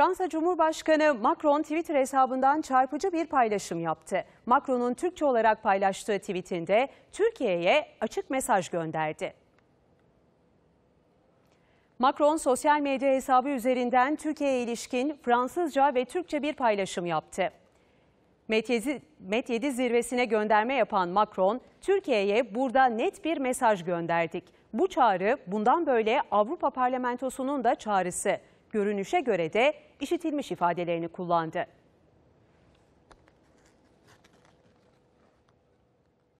Fransa Cumhurbaşkanı Macron Twitter hesabından çarpıcı bir paylaşım yaptı. Macron'un Türkçe olarak paylaştığı tweetinde Türkiye'ye açık mesaj gönderdi. Macron sosyal medya hesabı üzerinden Türkiye'ye ilişkin Fransızca ve Türkçe bir paylaşım yaptı. Met 7 zirvesine gönderme yapan Macron, Türkiye'ye burada net bir mesaj gönderdik. Bu çağrı bundan böyle Avrupa Parlamentosu'nun da çağrısı görünüşe göre de işitilmiş ifadelerini kullandı.